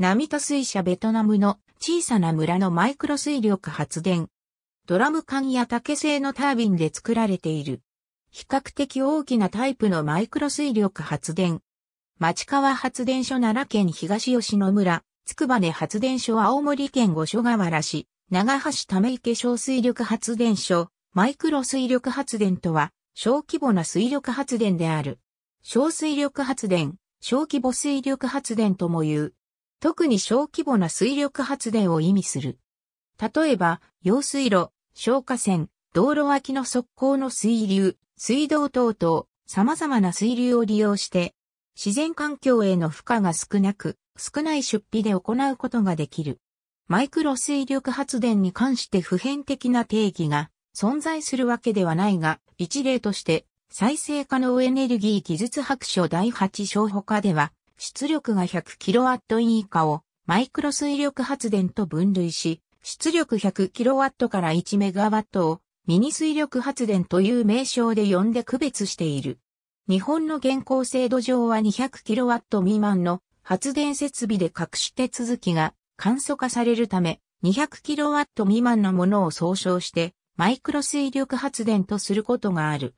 波と水車ベトナムの小さな村のマイクロ水力発電。ドラム缶や竹製のタービンで作られている。比較的大きなタイプのマイクロ水力発電。町川発電所奈良県東吉野村、つくばね発電所青森県五所川原市、長橋ため池小水力発電所、マイクロ水力発電とは、小規模な水力発電である。小水力発電、小規模水力発電とも言う。特に小規模な水力発電を意味する。例えば、用水路、消火栓、道路脇の側溝の水流、水道等々、様々な水流を利用して、自然環境への負荷が少なく、少ない出費で行うことができる。マイクロ水力発電に関して普遍的な定義が存在するわけではないが、一例として、再生可能エネルギー技術白書第8章他では、出力が 100kW 以下をマイクロ水力発電と分類し、出力 100kW から 1MW をミニ水力発電という名称で呼んで区別している。日本の現行制度上は 200kW 未満の発電設備で各種手続きが簡素化されるため、200kW 未満のものを総称してマイクロ水力発電とすることがある。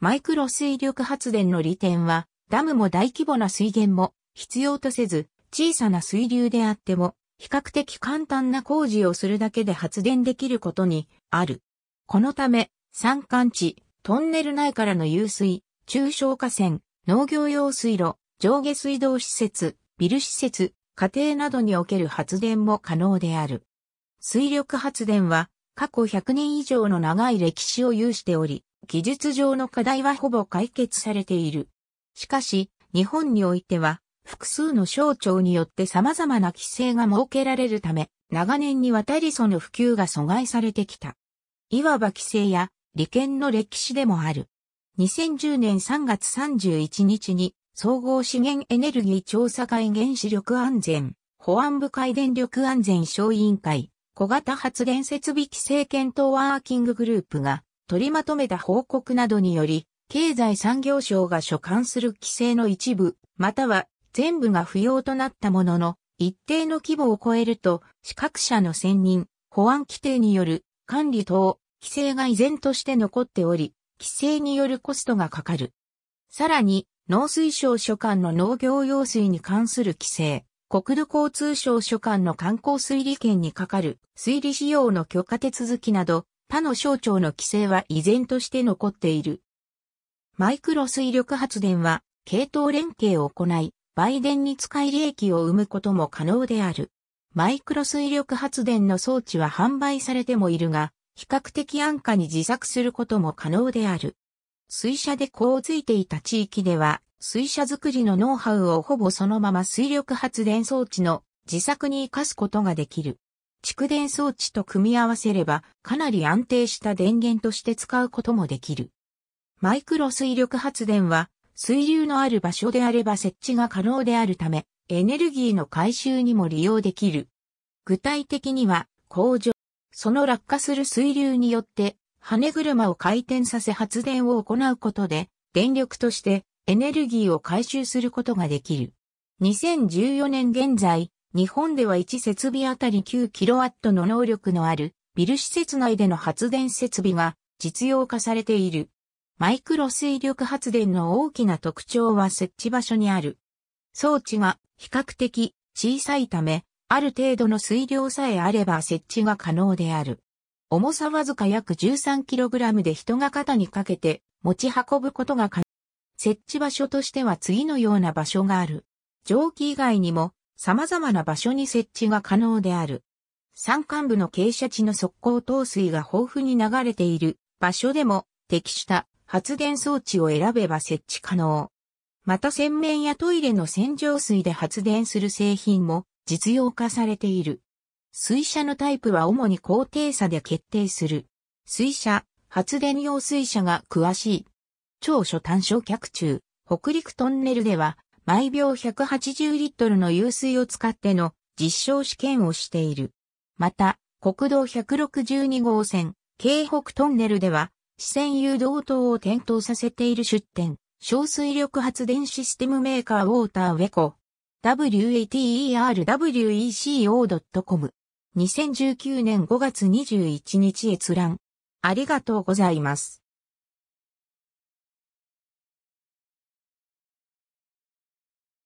マイクロ水力発電の利点は、ダムも大規模な水源も必要とせず、小さな水流であっても、比較的簡単な工事をするだけで発電できることにある。このため、山間地、トンネル内からの湧水、中小河川、農業用水路、上下水道施設、ビル施設、家庭などにおける発電も可能である。水力発電は過去100年以上の長い歴史を有しており、技術上の課題はほぼ解決されている。しかし、日本においては複数の省庁によって様々な規制が設けられるため、長年にわたりその普及が阻害されてきた。いわば規制や利権の歴史でもある。2010年3月31日に総合資源エネルギー調査会原子力安全、保安部会電力安全省委員会、小型発電設備規制検討ワーキンググループが取りまとめた報告などにより、経済産業省が所管する規制の一部、または全部が不要となったものの、一定の規模を超えると、資格者の選任、保安規定による管理等、規制が依然として残っており、規制によるコストがかかる。さらに、農水省所管の農業用水に関する規制、国土交通省所管の観光水利権にかかる水利使用の許可手続きなど、他の省庁の規制は依然として残っている。マイクロ水力発電は、系統連携を行い、売電に使い利益を生むことも可能である。マイクロ水力発電の装置は販売されてもいるが、比較的安価に自作することも可能である。水車でこういていた地域では、水車作りのノウハウをほぼそのまま水力発電装置の自作に活かすことができる。蓄電装置と組み合わせれば、かなり安定した電源として使うこともできる。マイクロ水力発電は、水流のある場所であれば設置が可能であるため、エネルギーの回収にも利用できる。具体的には、工場、その落下する水流によって、羽車を回転させ発電を行うことで、電力としてエネルギーを回収することができる。2014年現在、日本では1設備あたり 9kW の能力のあるビル施設内での発電設備が実用化されている。マイクロ水力発電の大きな特徴は設置場所にある。装置が比較的小さいため、ある程度の水量さえあれば設置が可能である。重さわずか約 13kg で人が肩にかけて持ち運ぶことが可能。設置場所としては次のような場所がある。蒸気以外にも様々な場所に設置が可能である。山間部の傾斜地の側溝等水が豊富に流れている場所でも適した発電装置を選べば設置可能。また洗面やトイレの洗浄水で発電する製品も実用化されている。水車のタイプは主に高低差で決定する。水車、発電用水車が詳しい。長所短所客中、北陸トンネルでは毎秒180リットルの湧水を使っての実証試験をしている。また、国道162号線、京北トンネルでは視線誘導灯を点灯させている出展、小水力発電システムメーカーウォーターウェコ、waterweco.com。2019年5月21日閲覧。ありがとうございます。